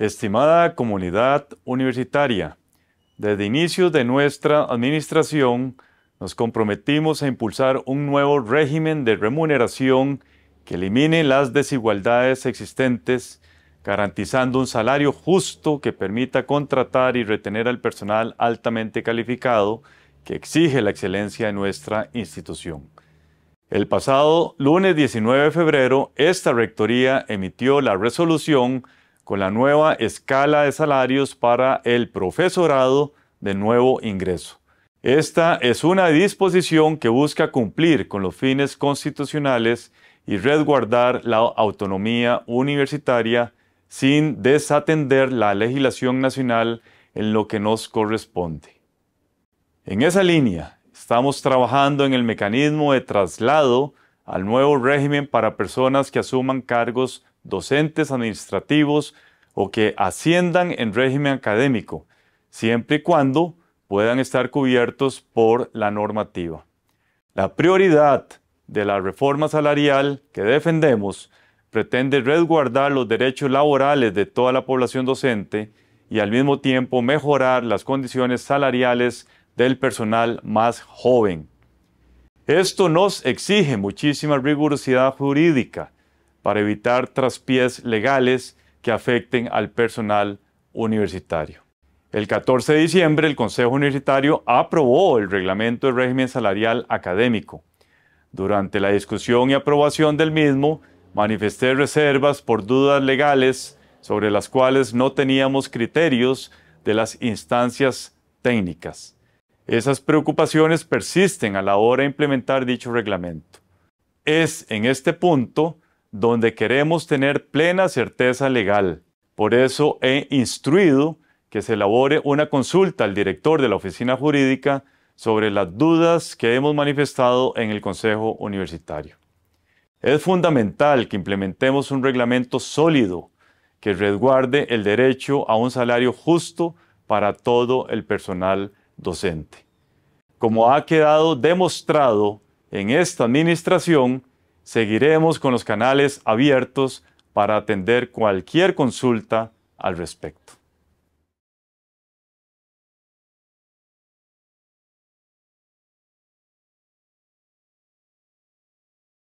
Estimada comunidad universitaria, desde inicios de nuestra administración nos comprometimos a impulsar un nuevo régimen de remuneración que elimine las desigualdades existentes, garantizando un salario justo que permita contratar y retener al personal altamente calificado que exige la excelencia de nuestra institución. El pasado lunes 19 de febrero, esta Rectoría emitió la resolución con la nueva escala de salarios para el profesorado de nuevo ingreso. Esta es una disposición que busca cumplir con los fines constitucionales y resguardar la autonomía universitaria sin desatender la legislación nacional en lo que nos corresponde. En esa línea, estamos trabajando en el mecanismo de traslado al nuevo régimen para personas que asuman cargos docentes administrativos o que asciendan en régimen académico, siempre y cuando puedan estar cubiertos por la normativa. La prioridad de la reforma salarial que defendemos pretende resguardar los derechos laborales de toda la población docente y al mismo tiempo mejorar las condiciones salariales del personal más joven. Esto nos exige muchísima rigurosidad jurídica para evitar traspiés legales que afecten al personal universitario. El 14 de diciembre, el Consejo Universitario aprobó el reglamento de régimen salarial académico. Durante la discusión y aprobación del mismo, manifesté reservas por dudas legales sobre las cuales no teníamos criterios de las instancias técnicas. Esas preocupaciones persisten a la hora de implementar dicho reglamento. Es en este punto donde queremos tener plena certeza legal. Por eso he instruido que se elabore una consulta al director de la oficina jurídica sobre las dudas que hemos manifestado en el Consejo Universitario. Es fundamental que implementemos un reglamento sólido que resguarde el derecho a un salario justo para todo el personal docente. Como ha quedado demostrado en esta administración, seguiremos con los canales abiertos para atender cualquier consulta al respecto.